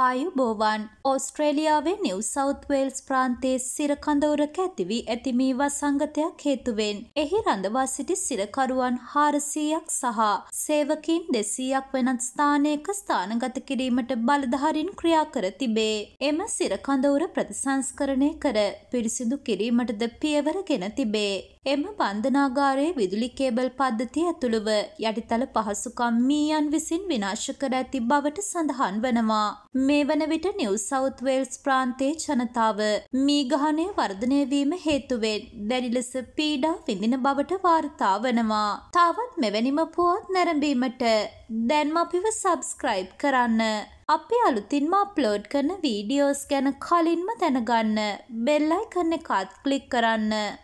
ආයුබෝවන් ඕස්ට්‍රේලියාවේ New South Wales ප්‍රාන්තයේ සිරකඳවුරක ඇතිවී ඇතිමී වසංගතයක් හේතුවෙන් එහි රඳවා සිටි සිරකරුවන් හාරසීයක් සහ සේවකින් දෙසීයක් වෙනත් ස්ථානයක ස්ථානගත කිරීමට බලධහරින් ක්‍රියා කර තිබේ. එම සිරකඳවුර ප්‍රතිසංස්කරණය කර පිරිසිදු කිරීමටද පියවර ගෙන තිබේ. එම බන්ධනාගාරයේ විදුලි කේබල් පද්ධතිය ඇතුළුව යටිතල පහසුකම් මීයන් විසින් විනාශ කර ඇති බවට සඳහන් වනවා. මේ වන විට නිව් සෞත් වේල්ස් ප්‍රාන්තයේ ජනතාව මීගහනය වර්ධනයවීම හේතුවෙන් දැඩිලෙස පීඩා විඳින බවට වාර්තා වනවා. තවත් මෙවැනිම පුවත් නැරඹීමට දැන්ම අපිව සබස්ක්‍රයිබ් කරන්න. අපි අලුතින්ම අප්ලෝඩ් කරන වීඩියෝස් ගැන කලින්ම දැනගන්න බෙල්ලයි කරන එකත් කලික් කරන්න.